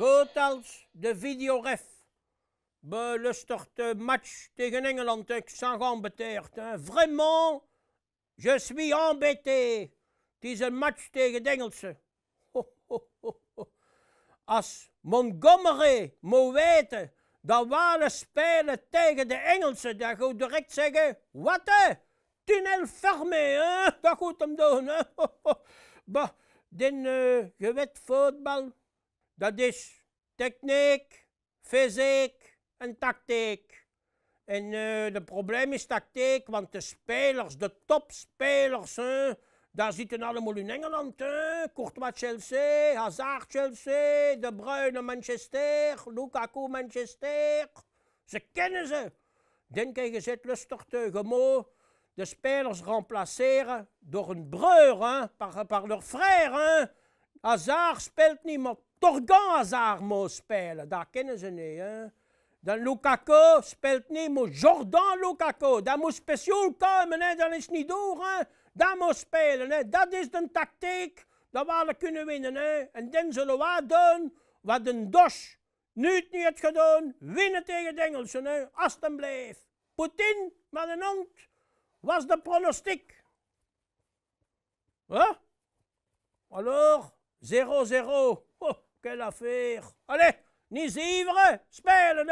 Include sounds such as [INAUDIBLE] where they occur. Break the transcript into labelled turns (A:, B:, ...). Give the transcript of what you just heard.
A: Goed als de videoref. ref match tegen Engeland. Ik zag embêteerd. Hein. Eh, Vraiment, je suis embêté. Het is een match tegen de Engelsen. als Montgomery moet weten dat we spelen tegen de Engelsen, dan gaat direct zeggen: Wat Tunnel fermé, hè? dat goed hem doen. Hè? [LAUGHS] Bah, den, uh, je voetbal. Dat is techniek, fysiek en tactiek. En het eh, probleem is tactiek, want de spelers, de topspelers, hè, daar zitten allemaal in Engeland. Hè. Courtois Chelsea, Hazard Chelsea, De Bruyne Manchester, Lukaku Manchester. Ze kennen ze. Denk je je zit lustig tegen de spelers remplaceren door een breur, hè, par, par leur frère. Hè. Hazard speelt niet, meer toch Gazaar moet spelen. Dat kennen ze niet. Hè? Dan Lukaku speelt niet, maar Jordan Lukaku. Dat moet speciaal komen, hè? dat is niet door. Hè? Dat moet spelen. Hè? Dat is de tactiek dat we kunnen winnen. Hè? En dan zullen we doen wat een dos nu het niet heeft gedaan. Winnen tegen de Engelsen, hè? als het bleef. Poetin met een hand was de pronostiek. Hè? Huh? Alors, 0-0. Quelle affaire Allez, Nisivre ivre, spelle,